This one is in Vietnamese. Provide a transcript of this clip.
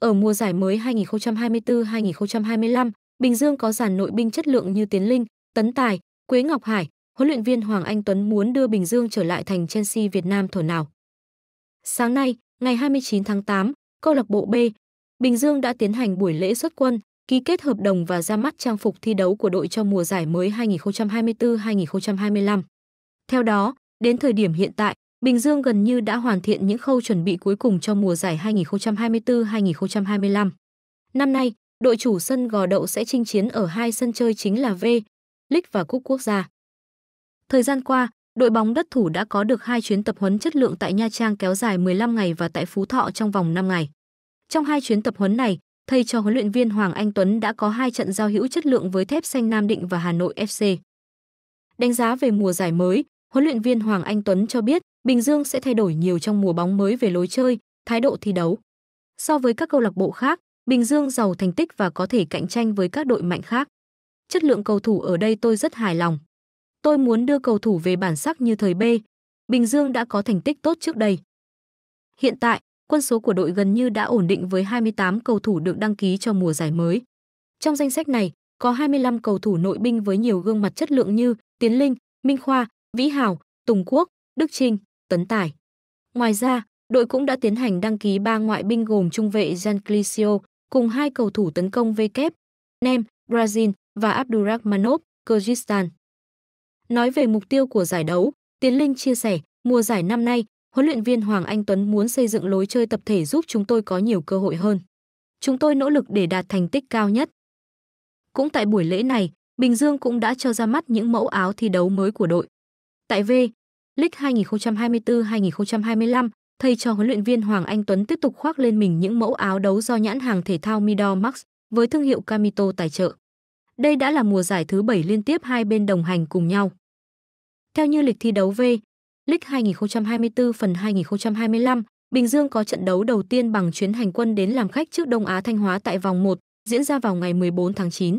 Ở mùa giải mới 2024-2025, Bình Dương có dàn nội binh chất lượng như Tiến Linh, Tấn Tài, Quế Ngọc Hải, huấn luyện viên Hoàng Anh Tuấn muốn đưa Bình Dương trở lại thành Chelsea Việt Nam thổ nào. Sáng nay, ngày 29 tháng 8, câu lạc bộ B, Bình Dương đã tiến hành buổi lễ xuất quân, ký kết hợp đồng và ra mắt trang phục thi đấu của đội cho mùa giải mới 2024-2025. Theo đó, đến thời điểm hiện tại, Bình Dương gần như đã hoàn thiện những khâu chuẩn bị cuối cùng cho mùa giải 2024-2025. Năm nay, đội chủ sân Gò Đậu sẽ chinh chiến ở hai sân chơi chính là V, League và Cúp Quốc gia. Thời gian qua, đội bóng đất thủ đã có được hai chuyến tập huấn chất lượng tại Nha Trang kéo dài 15 ngày và tại Phú Thọ trong vòng 5 ngày. Trong hai chuyến tập huấn này, thầy cho huấn luyện viên Hoàng Anh Tuấn đã có hai trận giao hữu chất lượng với Thép Xanh Nam Định và Hà Nội FC. Đánh giá về mùa giải mới, huấn luyện viên Hoàng Anh Tuấn cho biết Bình Dương sẽ thay đổi nhiều trong mùa bóng mới về lối chơi, thái độ thi đấu. So với các câu lạc bộ khác, Bình Dương giàu thành tích và có thể cạnh tranh với các đội mạnh khác. Chất lượng cầu thủ ở đây tôi rất hài lòng. Tôi muốn đưa cầu thủ về bản sắc như thời B. Bình Dương đã có thành tích tốt trước đây. Hiện tại, quân số của đội gần như đã ổn định với 28 cầu thủ được đăng ký cho mùa giải mới. Trong danh sách này, có 25 cầu thủ nội binh với nhiều gương mặt chất lượng như Tiến Linh, Minh Khoa, Vĩ Hào, Tùng Quốc, Đức Trinh tấn Tài. Ngoài ra, đội cũng đã tiến hành đăng ký ba ngoại binh gồm trung vệ Janclicio cùng hai cầu thủ tấn công VK, Nem, Brazil và Abdurakhmanov, Kyrgyzstan. Nói về mục tiêu của giải đấu, Tiến Linh chia sẻ, mùa giải năm nay, huấn luyện viên Hoàng Anh Tuấn muốn xây dựng lối chơi tập thể giúp chúng tôi có nhiều cơ hội hơn. Chúng tôi nỗ lực để đạt thành tích cao nhất. Cũng tại buổi lễ này, Bình Dương cũng đã cho ra mắt những mẫu áo thi đấu mới của đội. Tại V, League 2024-2025, thầy trò huấn luyện viên Hoàng Anh Tuấn tiếp tục khoác lên mình những mẫu áo đấu do nhãn hàng thể thao Midor Max với thương hiệu Camito tài trợ. Đây đã là mùa giải thứ 7 liên tiếp hai bên đồng hành cùng nhau. Theo như lịch thi đấu V, League 2024 phần 2025, Bình Dương có trận đấu đầu tiên bằng chuyến hành quân đến làm khách trước Đông Á Thanh Hóa tại vòng 1, diễn ra vào ngày 14 tháng 9.